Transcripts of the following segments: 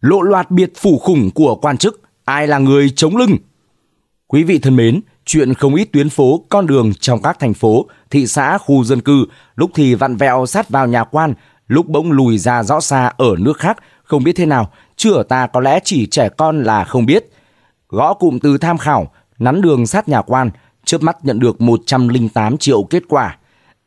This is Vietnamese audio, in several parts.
lộ loạt biệt phủ khủng của quan chức, ai là người chống lưng. Quý vị thân mến, chuyện không ít tuyến phố, con đường trong các thành phố, thị xã, khu dân cư, lúc thì vặn vẹo sát vào nhà quan, lúc bỗng lùi ra rõ xa ở nước khác, không biết thế nào, chưa ta có lẽ chỉ trẻ con là không biết. Gõ cụm từ tham khảo, nắn đường sát nhà quan, chớp mắt nhận được 108 triệu kết quả.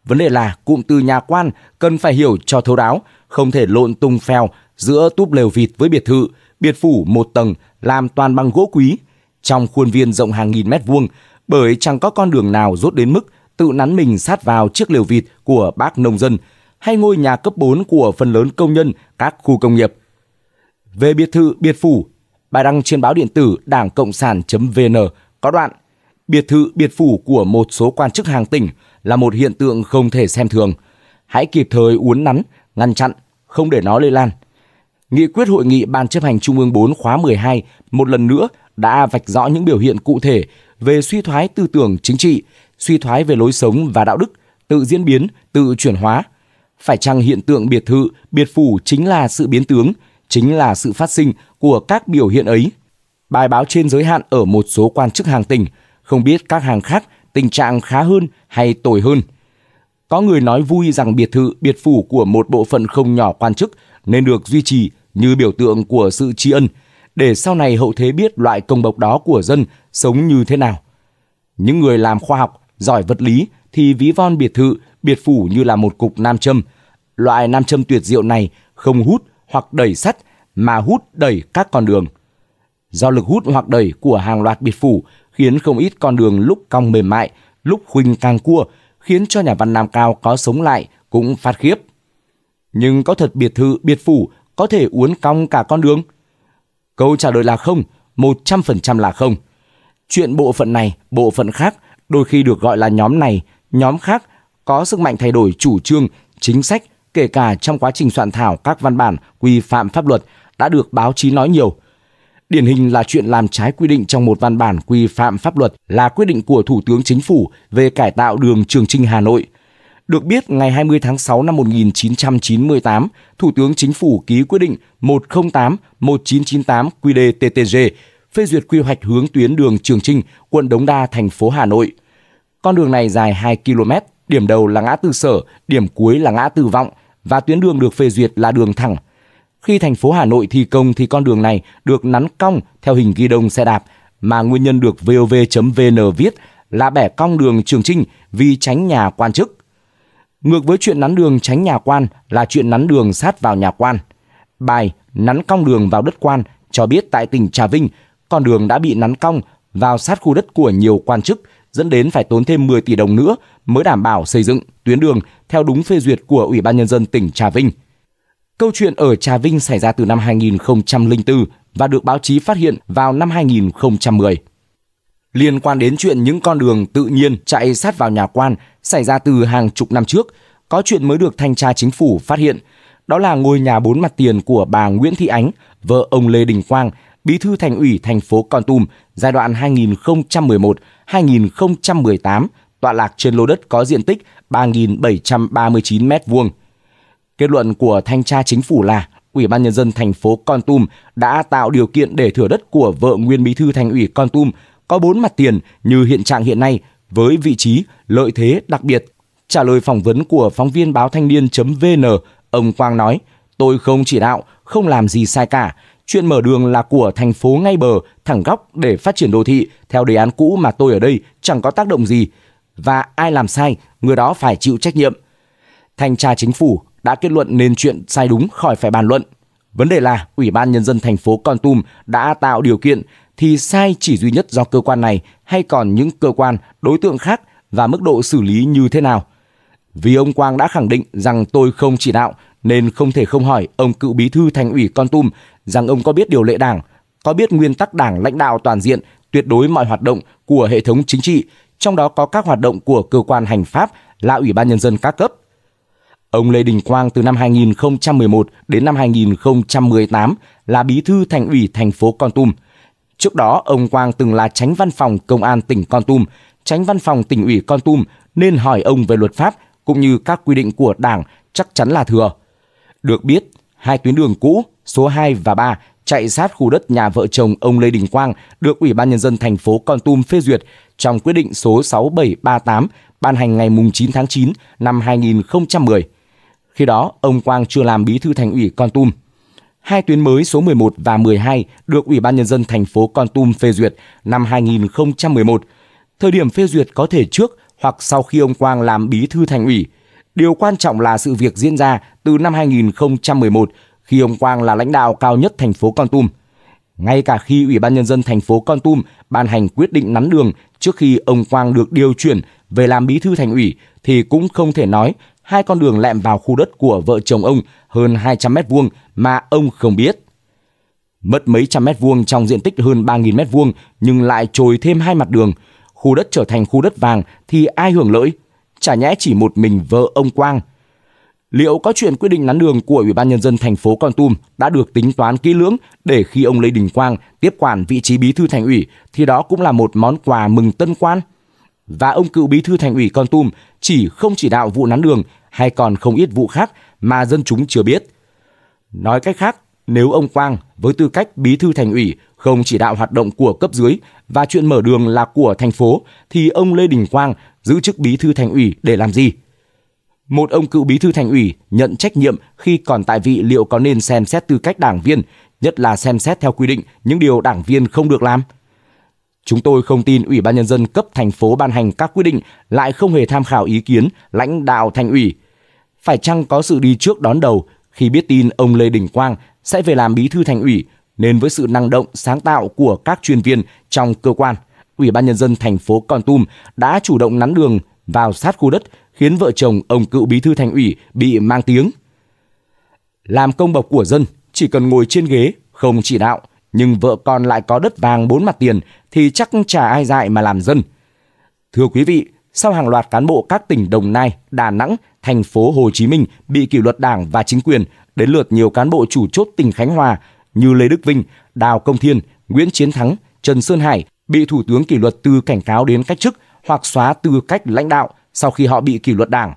Vấn đề là cụm từ nhà quan cần phải hiểu cho thấu đáo, không thể lộn tung phèo giữa túp lều vịt với biệt thự, biệt phủ một tầng làm toàn bằng gỗ quý. Trong khuôn viên rộng hàng nghìn mét vuông, bởi chẳng có con đường nào rốt đến mức tự nắn mình sát vào chiếc lều vịt của bác nông dân hay ngôi nhà cấp 4 của phần lớn công nhân các khu công nghiệp. Về biệt thự, biệt phủ, bài đăng trên báo điện tử đảng cộng sản.vn có đoạn Biệt thự, biệt phủ của một số quan chức hàng tỉnh là một hiện tượng không thể xem thường. Hãy kịp thời uốn nắn, ngăn chặn, không để nó lây lan – Nghị quyết hội nghị Ban chấp hành Trung ương 4 khóa 12 một lần nữa đã vạch rõ những biểu hiện cụ thể về suy thoái tư tưởng chính trị, suy thoái về lối sống và đạo đức, tự diễn biến, tự chuyển hóa. Phải chăng hiện tượng biệt thự, biệt phủ chính là sự biến tướng, chính là sự phát sinh của các biểu hiện ấy? Bài báo trên giới hạn ở một số quan chức hàng tỉnh, không biết các hàng khác tình trạng khá hơn hay tồi hơn. Có người nói vui rằng biệt thự, biệt phủ của một bộ phận không nhỏ quan chức nên được duy trì như biểu tượng của sự tri ân, để sau này hậu thế biết loại công bộc đó của dân sống như thế nào. Những người làm khoa học, giỏi vật lý thì ví von biệt thự, biệt phủ như là một cục nam châm. Loại nam châm tuyệt diệu này không hút hoặc đẩy sắt mà hút đẩy các con đường. Do lực hút hoặc đẩy của hàng loạt biệt phủ khiến không ít con đường lúc cong mềm mại, lúc khuynh càng cua, khiến cho nhà văn Nam Cao có sống lại cũng phát khiếp. Nhưng có thật biệt thự, biệt phủ có thể uốn cong cả con đường? Câu trả lời là không, 100% là không. Chuyện bộ phận này, bộ phận khác đôi khi được gọi là nhóm này, nhóm khác có sức mạnh thay đổi chủ trương, chính sách kể cả trong quá trình soạn thảo các văn bản quy phạm pháp luật đã được báo chí nói nhiều. Điển hình là chuyện làm trái quy định trong một văn bản quy phạm pháp luật là quyết định của Thủ tướng Chính phủ về cải tạo đường Trường Trinh Hà Nội được biết, ngày 20 tháng 6 năm 1998, Thủ tướng Chính phủ ký quyết định 108-1998 QĐ-TTG phê duyệt quy hoạch hướng tuyến đường Trường Trinh, quận Đống Đa, thành phố Hà Nội. Con đường này dài 2 km, điểm đầu là ngã tư Sở, điểm cuối là ngã tư Vọng và tuyến đường được phê duyệt là đường thẳng. Khi thành phố Hà Nội thi công thì con đường này được nắn cong theo hình ghi đông xe đạp mà nguyên nhân được vov.vn viết là bẻ cong đường Trường Trinh vì tránh nhà quan chức. Ngược với chuyện nắn đường tránh nhà quan là chuyện nắn đường sát vào nhà quan. Bài Nắn cong đường vào đất quan cho biết tại tỉnh Trà Vinh, con đường đã bị nắn cong vào sát khu đất của nhiều quan chức, dẫn đến phải tốn thêm 10 tỷ đồng nữa mới đảm bảo xây dựng tuyến đường theo đúng phê duyệt của Ủy ban Nhân dân tỉnh Trà Vinh. Câu chuyện ở Trà Vinh xảy ra từ năm 2004 và được báo chí phát hiện vào năm 2010. Liên quan đến chuyện những con đường tự nhiên chạy sát vào nhà quan xảy ra từ hàng chục năm trước, có chuyện mới được thanh tra chính phủ phát hiện. Đó là ngôi nhà bốn mặt tiền của bà Nguyễn Thị Ánh, vợ ông Lê Đình Quang, bí thư thành ủy thành phố Con Tum giai đoạn 2011-2018, tọa lạc trên lô đất có diện tích 3.739 m2. Kết luận của thanh tra chính phủ là Ủy ban nhân dân thành phố Con Tum đã tạo điều kiện để thửa đất của vợ nguyên bí thư thành ủy Con Tum có bốn mặt tiền như hiện trạng hiện nay với vị trí, lợi thế đặc biệt. Trả lời phỏng vấn của phóng viên báo thanh niên.vn, ông Quang nói, tôi không chỉ đạo, không làm gì sai cả. Chuyện mở đường là của thành phố ngay bờ, thẳng góc để phát triển đô thị, theo đề án cũ mà tôi ở đây chẳng có tác động gì. Và ai làm sai, người đó phải chịu trách nhiệm. Thanh tra chính phủ đã kết luận nên chuyện sai đúng khỏi phải bàn luận. Vấn đề là Ủy ban Nhân dân thành phố Con Tum đã tạo điều kiện thì sai chỉ duy nhất do cơ quan này hay còn những cơ quan đối tượng khác và mức độ xử lý như thế nào. Vì ông Quang đã khẳng định rằng tôi không chỉ đạo nên không thể không hỏi ông cựu bí thư thành ủy Con Tum rằng ông có biết điều lệ đảng, có biết nguyên tắc đảng lãnh đạo toàn diện tuyệt đối mọi hoạt động của hệ thống chính trị, trong đó có các hoạt động của cơ quan hành pháp là Ủy ban Nhân dân các cấp. Ông Lê Đình Quang từ năm 2011 đến năm 2018 là bí thư thành ủy thành phố Con Tum – Trước đó, ông Quang từng là tránh văn phòng Công an tỉnh Con Tum, tránh văn phòng tỉnh ủy Con Tum nên hỏi ông về luật pháp cũng như các quy định của Đảng chắc chắn là thừa. Được biết, hai tuyến đường cũ, số 2 và 3 chạy sát khu đất nhà vợ chồng ông Lê Đình Quang được Ủy ban nhân dân thành phố Con Tum phê duyệt trong quyết định số 6738 ban hành ngày 9 tháng 9 năm 2010. Khi đó, ông Quang chưa làm bí thư thành ủy Con Tum hai tuyến mới số 11 và 12 được Ủy ban Nhân dân thành phố Con Tum phê duyệt năm 2011. Thời điểm phê duyệt có thể trước hoặc sau khi ông Quang làm bí thư thành ủy. Điều quan trọng là sự việc diễn ra từ năm 2011 khi ông Quang là lãnh đạo cao nhất thành phố Con Tum. Ngay cả khi Ủy ban Nhân dân thành phố Con Tum ban hành quyết định nắn đường trước khi ông Quang được điều chuyển về làm bí thư thành ủy thì cũng không thể nói hai con đường lẹm vào khu đất của vợ chồng ông hơn 200 mét vuông mà ông không biết. Mất mấy trăm mét vuông trong diện tích hơn 3.000 mét vuông nhưng lại trồi thêm hai mặt đường. Khu đất trở thành khu đất vàng thì ai hưởng lợi? Chả nhẽ chỉ một mình vợ ông Quang. Liệu có chuyện quyết định nắn đường của Ủy ban Nhân dân thành phố Con Tum đã được tính toán kỹ lưỡng để khi ông Lê Đình Quang tiếp quản vị trí bí thư thành ủy thì đó cũng là một món quà mừng tân quan? và ông cựu bí thư thành ủy Con Tum chỉ không chỉ đạo vụ nắn đường hay còn không ít vụ khác mà dân chúng chưa biết. Nói cách khác, nếu ông Quang với tư cách bí thư thành ủy không chỉ đạo hoạt động của cấp dưới và chuyện mở đường là của thành phố thì ông Lê Đình Quang giữ chức bí thư thành ủy để làm gì? Một ông cựu bí thư thành ủy nhận trách nhiệm khi còn tại vị liệu có nên xem xét tư cách đảng viên, nhất là xem xét theo quy định những điều đảng viên không được làm – Chúng tôi không tin Ủy ban Nhân dân cấp thành phố ban hành các quy định lại không hề tham khảo ý kiến lãnh đạo thành ủy. Phải chăng có sự đi trước đón đầu khi biết tin ông Lê Đình Quang sẽ về làm bí thư thành ủy nên với sự năng động sáng tạo của các chuyên viên trong cơ quan, Ủy ban Nhân dân thành phố Con Tum đã chủ động nắn đường vào sát khu đất khiến vợ chồng ông cựu bí thư thành ủy bị mang tiếng. Làm công bộc của dân chỉ cần ngồi trên ghế không chỉ đạo – nhưng vợ con lại có đất vàng bốn mặt tiền thì chắc chả ai dại mà làm dân. Thưa quý vị, sau hàng loạt cán bộ các tỉnh Đồng Nai, Đà Nẵng, thành phố Hồ Chí Minh bị kỷ luật đảng và chính quyền, đến lượt nhiều cán bộ chủ chốt tỉnh Khánh Hòa như Lê Đức Vinh, Đào Công Thiên, Nguyễn Chiến Thắng, Trần Sơn Hải bị thủ tướng kỷ luật từ cảnh cáo đến cách chức hoặc xóa tư cách lãnh đạo sau khi họ bị kỷ luật đảng.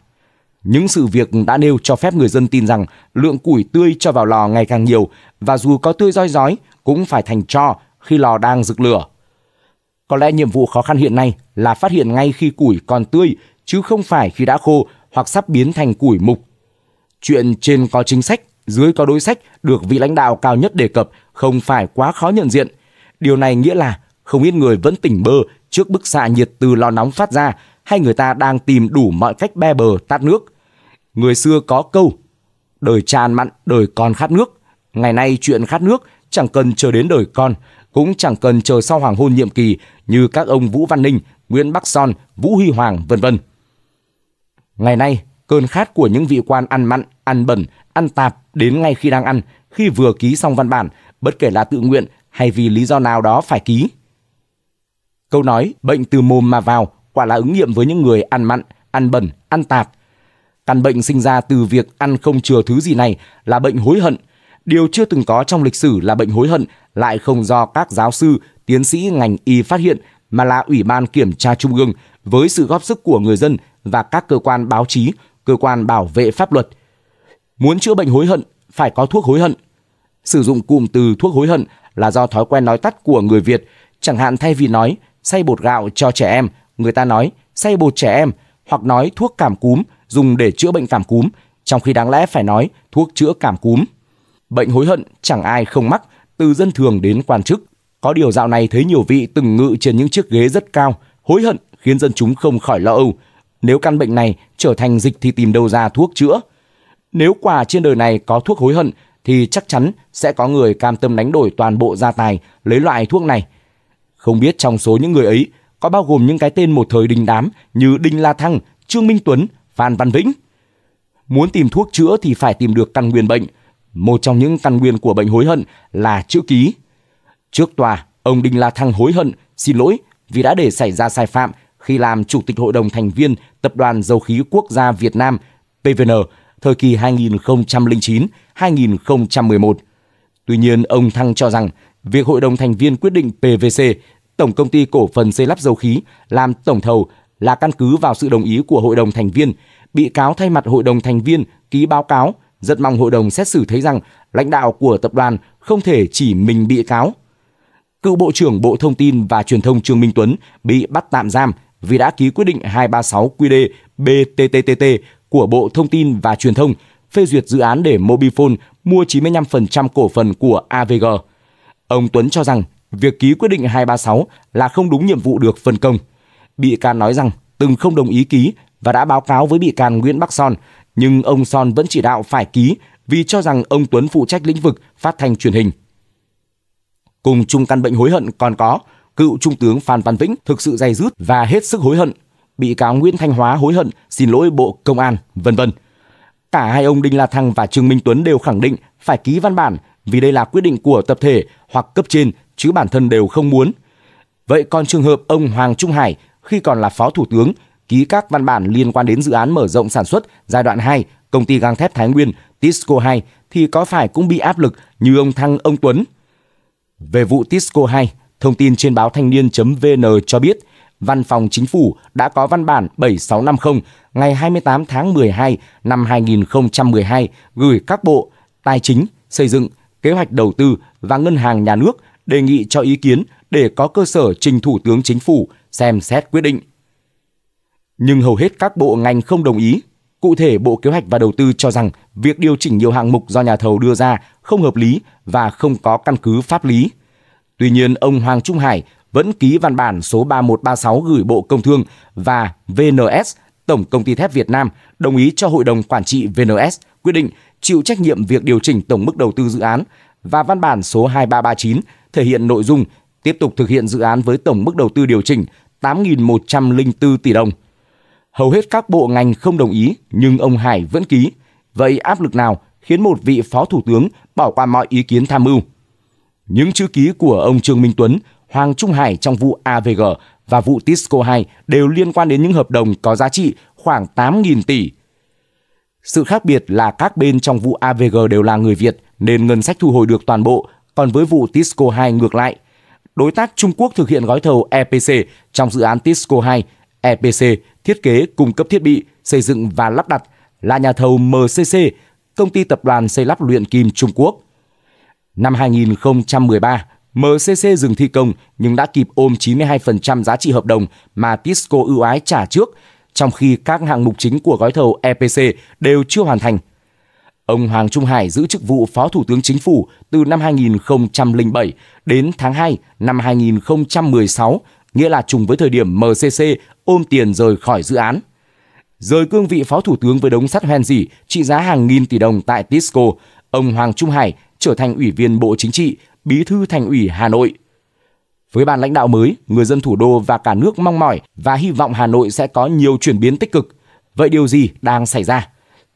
Những sự việc đã nêu cho phép người dân tin rằng lượng củi tươi cho vào lò ngày càng nhiều và dù có tươi roi rói, cũng phải thành cho khi lò đang rực lửa. Có lẽ nhiệm vụ khó khăn hiện nay là phát hiện ngay khi củi còn tươi chứ không phải khi đã khô hoặc sắp biến thành củi mục. Chuyện trên có chính sách, dưới có đối sách được vị lãnh đạo cao nhất đề cập không phải quá khó nhận diện. Điều này nghĩa là không ít người vẫn tỉnh bơ trước bức xạ nhiệt từ lò nóng phát ra hay người ta đang tìm đủ mọi cách be bờ tát nước. Người xưa có câu, đời tràn mặn, đời còn khát nước. Ngày nay chuyện khát nước chẳng cần chờ đến đời con, cũng chẳng cần chờ sau hoàng hôn nhiệm kỳ như các ông Vũ Văn Ninh, Nguyễn Bắc Son, Vũ Huy Hoàng, vân vân. Ngày nay, cơn khát của những vị quan ăn mặn, ăn bẩn, ăn tạp đến ngay khi đang ăn, khi vừa ký xong văn bản, bất kể là tự nguyện hay vì lý do nào đó phải ký. Câu nói bệnh từ mồm mà vào quả là ứng nghiệm với những người ăn mặn, ăn bẩn, ăn tạp. Căn bệnh sinh ra từ việc ăn không chừa thứ gì này là bệnh hối hận, Điều chưa từng có trong lịch sử là bệnh hối hận lại không do các giáo sư, tiến sĩ ngành y phát hiện mà là Ủy ban Kiểm tra Trung ương với sự góp sức của người dân và các cơ quan báo chí, cơ quan bảo vệ pháp luật. Muốn chữa bệnh hối hận phải có thuốc hối hận. Sử dụng cụm từ thuốc hối hận là do thói quen nói tắt của người Việt, chẳng hạn thay vì nói xay bột gạo cho trẻ em, người ta nói xay bột trẻ em hoặc nói thuốc cảm cúm dùng để chữa bệnh cảm cúm, trong khi đáng lẽ phải nói thuốc chữa cảm cúm. Bệnh hối hận chẳng ai không mắc, từ dân thường đến quan chức. Có điều dạo này thấy nhiều vị từng ngự trên những chiếc ghế rất cao, hối hận khiến dân chúng không khỏi lo âu. Nếu căn bệnh này trở thành dịch thì tìm đâu ra thuốc chữa. Nếu quả trên đời này có thuốc hối hận thì chắc chắn sẽ có người cam tâm đánh đổi toàn bộ gia tài lấy loại thuốc này. Không biết trong số những người ấy có bao gồm những cái tên một thời đình đám như Đinh La Thăng, Trương Minh Tuấn, Phan Văn Vĩnh. Muốn tìm thuốc chữa thì phải tìm được căn nguyên bệnh – một trong những căn nguyên của bệnh hối hận là chữ ký. Trước tòa, ông Đinh La Thăng hối hận, xin lỗi vì đã để xảy ra sai phạm khi làm chủ tịch hội đồng thành viên Tập đoàn Dầu khí Quốc gia Việt Nam PVN thời kỳ 2009-2011. Tuy nhiên, ông Thăng cho rằng việc hội đồng thành viên quyết định PVC, Tổng công ty cổ phần xây lắp dầu khí làm tổng thầu là căn cứ vào sự đồng ý của hội đồng thành viên. Bị cáo thay mặt hội đồng thành viên ký báo cáo rất mong hội đồng xét xử thấy rằng lãnh đạo của tập đoàn không thể chỉ mình bị cáo. Cựu Bộ trưởng Bộ Thông tin và Truyền thông Trương Minh Tuấn bị bắt tạm giam vì đã ký quyết định 236 QĐ BTTTT của Bộ Thông tin và Truyền thông phê duyệt dự án để Mobifone mua 95% cổ phần của AVG. Ông Tuấn cho rằng việc ký quyết định 236 là không đúng nhiệm vụ được phân công. Bị can nói rằng từng không đồng ý ký và đã báo cáo với bị can Nguyễn Bắc Son nhưng ông Son vẫn chỉ đạo phải ký vì cho rằng ông Tuấn phụ trách lĩnh vực phát thanh truyền hình. Cùng chung căn bệnh hối hận còn có cựu trung tướng Phan Văn Vĩnh thực sự dày dứt và hết sức hối hận, bị cáo Nguyễn Thanh Hóa hối hận, xin lỗi Bộ Công an, vân vân. Cả hai ông Đinh La Thăng và Trương Minh Tuấn đều khẳng định phải ký văn bản vì đây là quyết định của tập thể hoặc cấp trên chứ bản thân đều không muốn. Vậy còn trường hợp ông Hoàng Trung Hải khi còn là phó thủ tướng ký các văn bản liên quan đến dự án mở rộng sản xuất giai đoạn 2 công ty gang thép Thái Nguyên Tisco 2 thì có phải cũng bị áp lực như ông Thăng, ông Tuấn? Về vụ Tisco 2, thông tin trên báo thanh niên.vn cho biết Văn phòng Chính phủ đã có văn bản 7650 ngày 28 tháng 12 năm 2012 gửi các bộ Tài chính, Xây dựng, Kế hoạch đầu tư và Ngân hàng Nhà nước đề nghị cho ý kiến để có cơ sở trình Thủ tướng Chính phủ xem xét quyết định nhưng hầu hết các bộ ngành không đồng ý. Cụ thể, Bộ Kế hoạch và Đầu tư cho rằng việc điều chỉnh nhiều hạng mục do nhà thầu đưa ra không hợp lý và không có căn cứ pháp lý. Tuy nhiên, ông Hoàng Trung Hải vẫn ký văn bản số 3136 gửi Bộ Công Thương và VNS, Tổng Công ty Thép Việt Nam, đồng ý cho Hội đồng Quản trị VNS quyết định chịu trách nhiệm việc điều chỉnh tổng mức đầu tư dự án và văn bản số 2339 thể hiện nội dung tiếp tục thực hiện dự án với tổng mức đầu tư điều chỉnh 8.104 tỷ đồng – hầu hết các bộ ngành không đồng ý nhưng ông Hải vẫn ký. Vậy áp lực nào khiến một vị phó thủ tướng bỏ qua mọi ý kiến tham mưu? Những chữ ký của ông Trương Minh Tuấn, Hoàng Trung Hải trong vụ AVG và vụ Tisco 2 đều liên quan đến những hợp đồng có giá trị khoảng 8.000 tỷ. Sự khác biệt là các bên trong vụ AVG đều là người Việt nên ngân sách thu hồi được toàn bộ, còn với vụ Tisco 2 ngược lại, đối tác Trung Quốc thực hiện gói thầu EPC trong dự án Tisco 2 EPC thiết kế cung cấp thiết bị, xây dựng và lắp đặt là nhà thầu MCC, công ty tập đoàn xây lắp luyện kim Trung Quốc. Năm 2013, MCC dừng thi công nhưng đã kịp ôm 92% giá trị hợp đồng mà Tisco ưu ái trả trước, trong khi các hạng mục chính của gói thầu EPC đều chưa hoàn thành. Ông Hoàng Trung Hải giữ chức vụ Phó Thủ tướng Chính phủ từ năm 2007 đến tháng 2 năm 2016 nghĩa là trùng với thời điểm MCC ôm tiền rời khỏi dự án. Rời cương vị phó thủ tướng với đống sắt hoen dỉ trị giá hàng nghìn tỷ đồng tại Tisco, ông Hoàng Trung Hải trở thành ủy viên Bộ Chính trị, bí thư thành ủy Hà Nội. Với ban lãnh đạo mới, người dân thủ đô và cả nước mong mỏi và hy vọng Hà Nội sẽ có nhiều chuyển biến tích cực. Vậy điều gì đang xảy ra?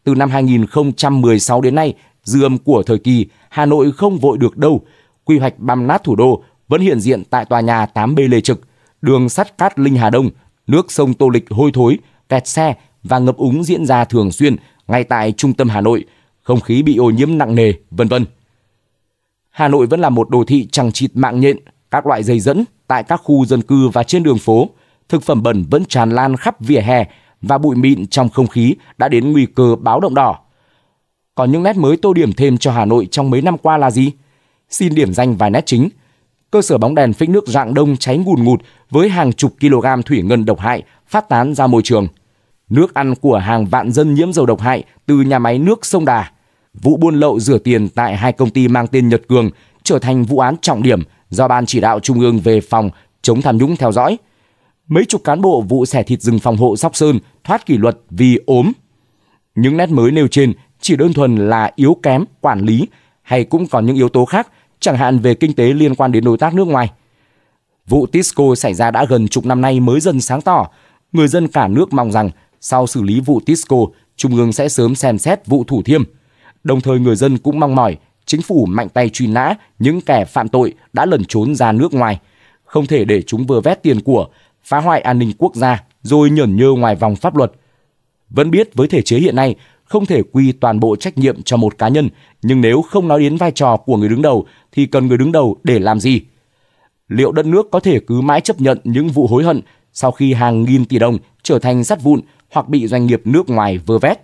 Từ năm 2016 đến nay, dư âm của thời kỳ Hà Nội không vội được đâu. Quy hoạch băm nát thủ đô vẫn hiện diện tại tòa nhà 8B Lê Trực, đường sắt cát Linh Hà Đông, nước sông Tô Lịch hôi thối, kẹt xe và ngập úng diễn ra thường xuyên ngay tại trung tâm Hà Nội, không khí bị ô nhiễm nặng nề, vân vân. Hà Nội vẫn là một đô thị chẳng chịt mạng nhện, các loại dây dẫn tại các khu dân cư và trên đường phố, thực phẩm bẩn vẫn tràn lan khắp vỉa hè và bụi mịn trong không khí đã đến nguy cơ báo động đỏ. Còn những nét mới tô điểm thêm cho Hà Nội trong mấy năm qua là gì? Xin điểm danh vài nét chính – cơ sở bóng đèn phích nước dạng đông cháy ngùn ngụt với hàng chục kg thủy ngân độc hại phát tán ra môi trường. Nước ăn của hàng vạn dân nhiễm dầu độc hại từ nhà máy nước sông Đà. Vụ buôn lậu rửa tiền tại hai công ty mang tên Nhật Cường trở thành vụ án trọng điểm do Ban chỉ đạo Trung ương về phòng chống tham nhũng theo dõi. Mấy chục cán bộ vụ xẻ thịt rừng phòng hộ Sóc Sơn thoát kỷ luật vì ốm. Những nét mới nêu trên chỉ đơn thuần là yếu kém quản lý hay cũng còn những yếu tố khác – chẳng hạn về kinh tế liên quan đến đối tác nước ngoài. Vụ Tisco xảy ra đã gần chục năm nay mới dần sáng tỏ. Người dân cả nước mong rằng sau xử lý vụ Tisco, Trung ương sẽ sớm xem xét vụ Thủ Thiêm. Đồng thời người dân cũng mong mỏi chính phủ mạnh tay truy nã những kẻ phạm tội đã lẩn trốn ra nước ngoài. Không thể để chúng vừa vét tiền của, phá hoại an ninh quốc gia rồi nhởn nhơ ngoài vòng pháp luật. Vẫn biết với thể chế hiện nay, không thể quy toàn bộ trách nhiệm cho một cá nhân, nhưng nếu không nói đến vai trò của người đứng đầu thì cần người đứng đầu để làm gì? Liệu đất nước có thể cứ mãi chấp nhận những vụ hối hận sau khi hàng nghìn tỷ đồng trở thành sắt vụn hoặc bị doanh nghiệp nước ngoài vơ vét?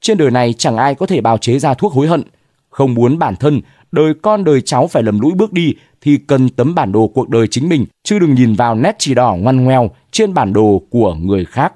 Trên đời này chẳng ai có thể bào chế ra thuốc hối hận. Không muốn bản thân, đời con đời cháu phải lầm lũi bước đi thì cần tấm bản đồ cuộc đời chính mình, chứ đừng nhìn vào nét chỉ đỏ ngoan ngoèo trên bản đồ của người khác.